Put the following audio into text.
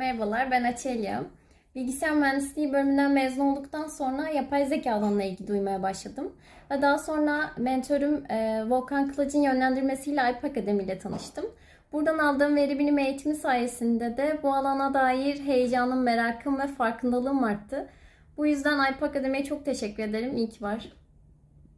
Merhabalar ben Açelya. Bilgisayar mühendisliği bölümünden mezun olduktan sonra yapay zeka alanına ilgi duymaya başladım. Ve daha sonra mentorum e, Volkan Kılıç'ın yönlendirmesiyle iPad Akademi ile tanıştım. Buradan aldığım veri bilimi eğitimi sayesinde de bu alana dair heyecanım, merakım ve farkındalığım arttı. Bu yüzden iPad Akademi'ye çok teşekkür ederim. İyi ki var.